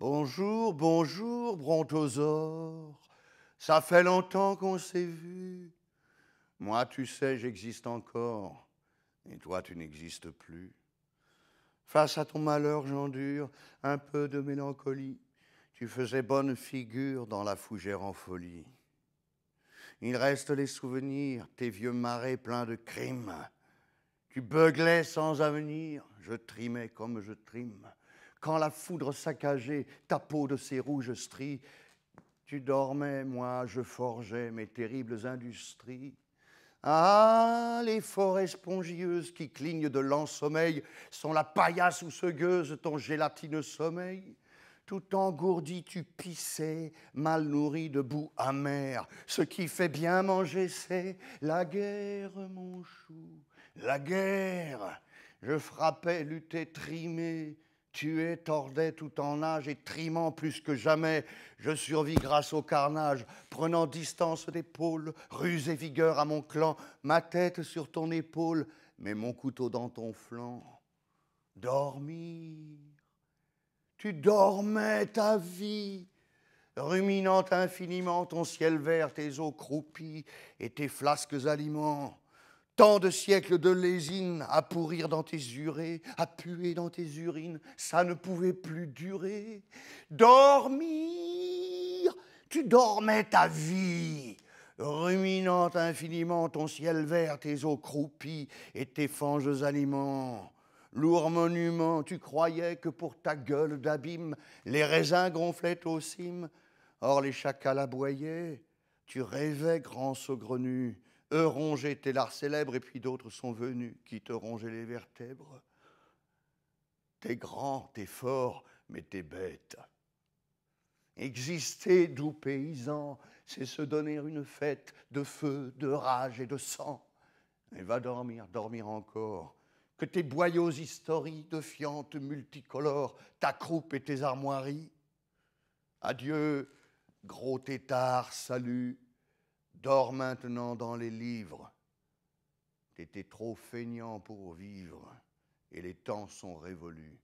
Bonjour, bonjour, brontosaure. Ça fait longtemps qu'on s'est vu. Moi, tu sais, j'existe encore. Et toi, tu n'existes plus. Face à ton malheur, j'endure un peu de mélancolie. Tu faisais bonne figure dans la fougère en folie. Il reste les souvenirs, tes vieux marais pleins de crimes. Tu beuglais sans avenir, je trimais comme je trime. Quand la foudre saccageait ta peau de ses rouges stries, tu dormais, moi je forgeais mes terribles industries. Ah, les forêts spongieuses qui clignent de sommeil sont la paillasse où se gueuse ton gélatineux sommeil. Tout engourdi, tu pissais, mal nourri de boue amère. Ce qui fait bien manger, c'est la guerre, mon chou, la guerre. Je frappais, luttais, trimais, es tordais tout en âge et trimant plus que jamais. Je survis grâce au carnage, prenant distance d'épaule, ruse et vigueur à mon clan, ma tête sur ton épaule, mais mon couteau dans ton flanc. Dormir, tu dormais ta vie, ruminant infiniment ton ciel vert, tes eaux croupies et tes flasques aliments. Tant de siècles de lésine à pourrir dans tes urées, à puer dans tes urines, ça ne pouvait plus durer. Dormir, tu dormais ta vie, ruminant infiniment ton ciel vert, tes eaux croupies et tes fanges aliments. Lourd monument, tu croyais que pour ta gueule d'abîme, les raisins gonflaient aux cimes. Or les chacals aboyaient, tu rêvais grand saugrenu Euronger tes l'art célèbres et puis d'autres sont venus qui te rongeaient les vertèbres. T'es grand, t'es fort, mais t'es bête. Exister, doux paysan, c'est se donner une fête de feu, de rage et de sang. Et va dormir, dormir encore. Que tes boyaux historiques de fientes multicolores, ta croupe et tes armoiries. Adieu, gros tétard, salut, Dors maintenant dans les livres. T'étais trop feignant pour vivre et les temps sont révolus.